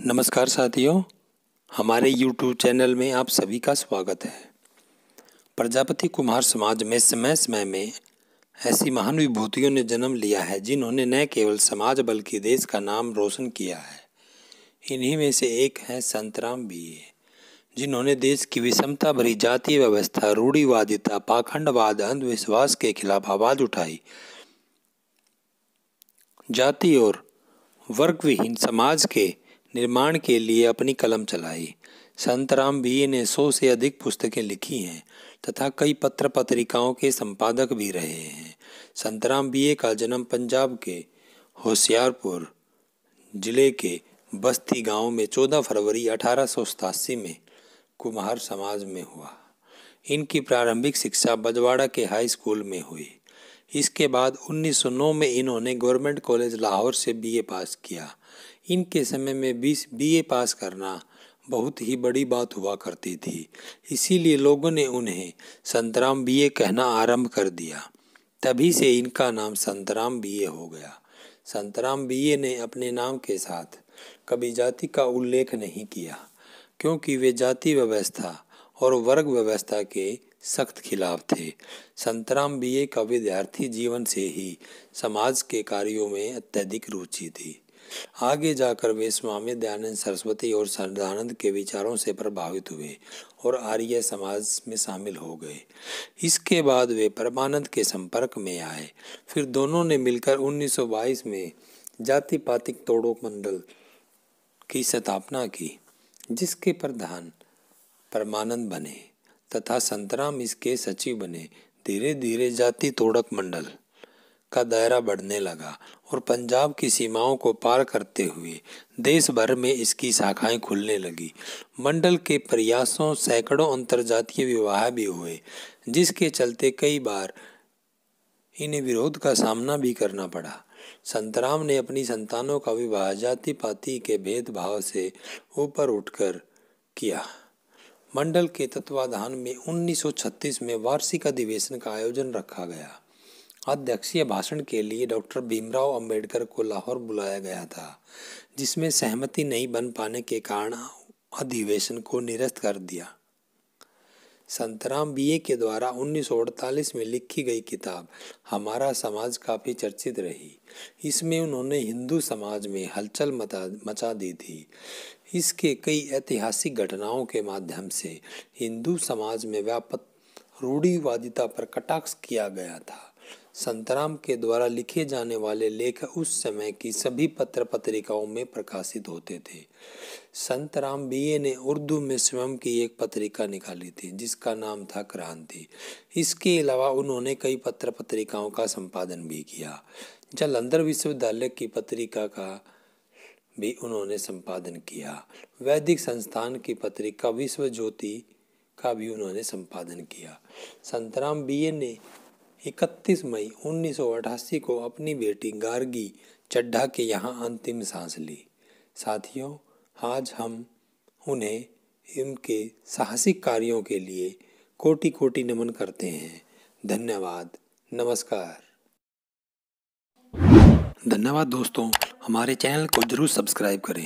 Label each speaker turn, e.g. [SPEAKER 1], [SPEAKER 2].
[SPEAKER 1] नमस्कार साथियों हमारे YouTube चैनल में आप सभी का स्वागत है प्रजापति कुमार समाज में समय समय में ऐसी महान विभूतियों ने जन्म लिया है जिन्होंने न केवल समाज बल्कि देश का नाम रोशन किया है इन्हीं में से एक है संतराम भी जिन्होंने देश की विषमता भरी जातीय व्यवस्था रूढ़ीवादिता पाखंडवाद अंधविश्वास के खिलाफ आवाज उठाई जाति और वर्गविहीन समाज के निर्माण के लिए अपनी कलम चलाई संत राम भी ने सौ से अधिक पुस्तकें लिखी हैं तथा कई पत्र पत्रिकाओं के संपादक भी रहे हैं संतराम बीए का जन्म पंजाब के होशियारपुर जिले के बस्ती गांव में 14 फरवरी अठारह में कुम्हार समाज में हुआ इनकी प्रारंभिक शिक्षा बजवाड़ा के हाई स्कूल में हुई इसके बाद 1909 में इन्होंने गवर्नमेंट कॉलेज लाहौर से बीए पास किया इनके समय में बीस बीए पास करना बहुत ही बड़ी बात हुआ करती थी इसीलिए लोगों ने उन्हें संतराम बीए कहना आरंभ कर दिया तभी से इनका नाम संतराम बीए हो गया संतराम बीए ने अपने नाम के साथ कभी जाति का उल्लेख नहीं किया क्योंकि वे जाति व्यवस्था और वर्ग व्यवस्था के सख्त खिलाफ थे संतराम बीए का विद्यार्थी जीवन से ही समाज के कार्यों में अत्यधिक रुचि थी आगे जाकर वे स्वामी दयानंद सरस्वती और सरदानंद के विचारों से प्रभावित हुए और आर्य समाज में शामिल हो गए इसके बाद वे परमानंद के संपर्क में आए फिर दोनों ने मिलकर 1922 में जाति पातिक तोड़ो मंडल की स्थापना की जिसके प्रधान परमानंद बने तथा संतराम इसके सचिव बने धीरे धीरे जाति तोड़क मंडल का दायरा बढ़ने लगा और पंजाब की सीमाओं को पार करते हुए देश भर में इसकी शाखाएं खुलने लगी मंडल के प्रयासों सैकड़ों अंतर्जातीय विवाह भी हुए जिसके चलते कई बार इन्हें विरोध का सामना भी करना पड़ा संतराम ने अपनी संतानों का विवाह जाति पाति के भेदभाव से ऊपर उठकर किया मंडल के तत्वाधान में 1936 में वार्षिक अधिवेशन का आयोजन रखा गया अध्यक्षीय भाषण के लिए डॉक्टर भीमराव अंबेडकर को लाहौर बुलाया गया था जिसमें सहमति नहीं बन पाने के कारण अधिवेशन को निरस्त कर दिया संतराम बीए के द्वारा उन्नीस में लिखी गई किताब हमारा समाज काफ़ी चर्चित रही इसमें उन्होंने हिंदू समाज में हलचल मचा मचा दी थी इसके कई ऐतिहासिक घटनाओं के माध्यम से हिंदू समाज में व्यापक रूढ़ीवादिता पर कटाक्ष किया गया था संतराम के द्वारा लिखे जाने वाले लेख उस समय की सभी पत्र पत्रिकाओं में प्रकाशित होते थे संतराम बीए ने उर्दू में स्वयं की एक पत्रिका निकाली थी जिसका नाम था क्रांति इसके अलावा उन्होंने कई पत्र पत्रिकाओं का संपादन भी किया जलंधर विश्वविद्यालय की पत्रिका का भी उन्होंने संपादन किया वैदिक संस्थान की पत्रिका विश्व ज्योति का भी उन्होंने संपादन किया संतराम बीए ने इकतीस मई 1988 को अपनी बेटी गार्गी चड्ढा के यहाँ अंतिम सांस ली साथियों आज हम उन्हें उनके साहसिक कार्यों के लिए कोटि कोटि नमन करते हैं धन्यवाद नमस्कार धन्यवाद दोस्तों हमारे चैनल को जरूर सब्सक्राइब करें